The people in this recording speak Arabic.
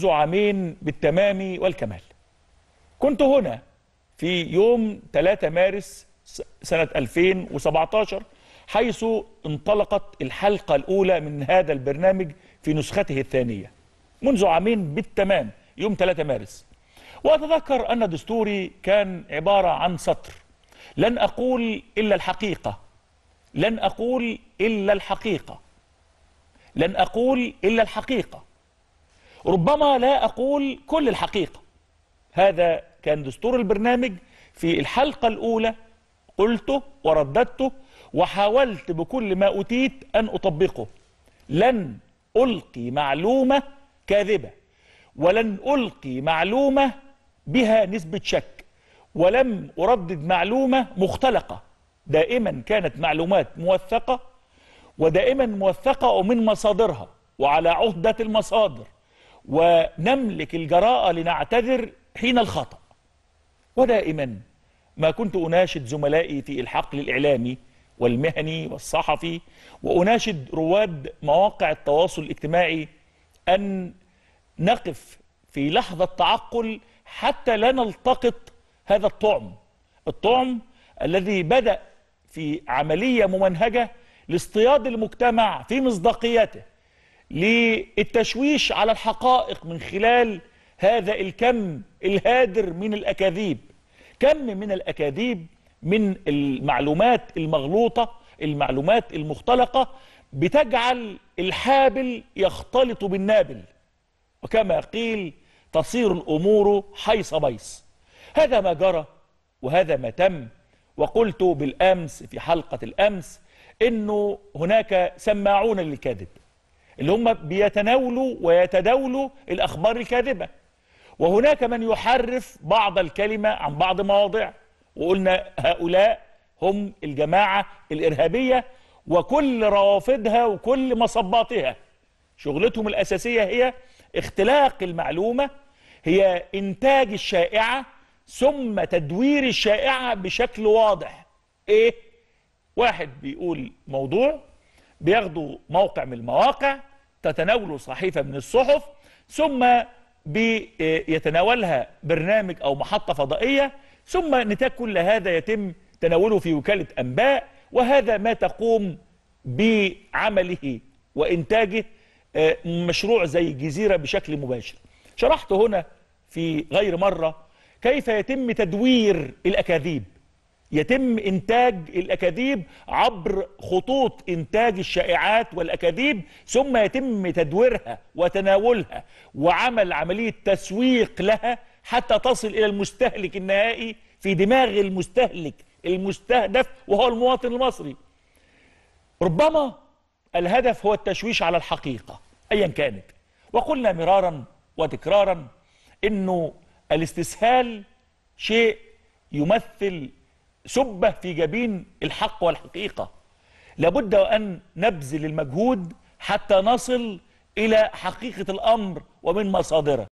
منذ عامين بالتمام والكمال كنت هنا في يوم 3 مارس سنة 2017 حيث انطلقت الحلقة الأولى من هذا البرنامج في نسخته الثانية منذ عامين بالتمام يوم 3 مارس وأتذكر أن دستوري كان عبارة عن سطر لن أقول إلا الحقيقة لن أقول إلا الحقيقة لن أقول إلا الحقيقة ربما لا أقول كل الحقيقة هذا كان دستور البرنامج في الحلقة الأولى قلته ورددته وحاولت بكل ما أتيت أن أطبقه لن ألقي معلومة كاذبة ولن ألقي معلومة بها نسبة شك ولم أردد معلومة مختلقة دائما كانت معلومات موثقة ودائما موثقة ومن مصادرها وعلى عهدة المصادر ونملك الجراءة لنعتذر حين الخطأ ودائما ما كنت أناشد زملائي في الحقل الإعلامي والمهني والصحفي وأناشد رواد مواقع التواصل الاجتماعي أن نقف في لحظة تعقل حتى لا نلتقط هذا الطعم الطعم الذي بدأ في عملية ممنهجة لاصطياد المجتمع في مصداقيته للتشويش على الحقائق من خلال هذا الكم الهادر من الأكاذيب كم من الأكاذيب من المعلومات المغلوطة المعلومات المختلقة بتجعل الحابل يختلط بالنابل وكما قيل تصير الأمور حيص بيص هذا ما جرى وهذا ما تم وقلت بالأمس في حلقة الأمس إنه هناك سماعون للكذب اللي هم بيتناولوا ويتداولوا الأخبار الكاذبة وهناك من يحرف بعض الكلمة عن بعض مواضع وقلنا هؤلاء هم الجماعة الإرهابية وكل روافدها وكل مصباتها شغلتهم الأساسية هي اختلاق المعلومة هي إنتاج الشائعة ثم تدوير الشائعة بشكل واضح إيه؟ واحد بيقول موضوع بياخدوا موقع من المواقع تتناوله صحيفة من الصحف ثم بيتناولها برنامج أو محطة فضائية ثم نتاج كل هذا يتم تناوله في وكالة أنباء وهذا ما تقوم بعمله وإنتاجه آه، مشروع زي الجزيرة بشكل مباشر شرحت هنا في غير مرة كيف يتم تدوير الأكاذيب يتم إنتاج الأكاذيب عبر خطوط إنتاج الشائعات والأكاذيب ثم يتم تدويرها وتناولها وعمل عملية تسويق لها حتى تصل إلى المستهلك النهائي في دماغ المستهلك المستهدف وهو المواطن المصري ربما الهدف هو التشويش على الحقيقة أيا كانت وقلنا مرارا وتكرارا أنه الاستسهال شيء يمثل سبة في جبين الحق والحقيقة لابد وأن نبذل المجهود حتى نصل إلى حقيقة الأمر ومن مصادره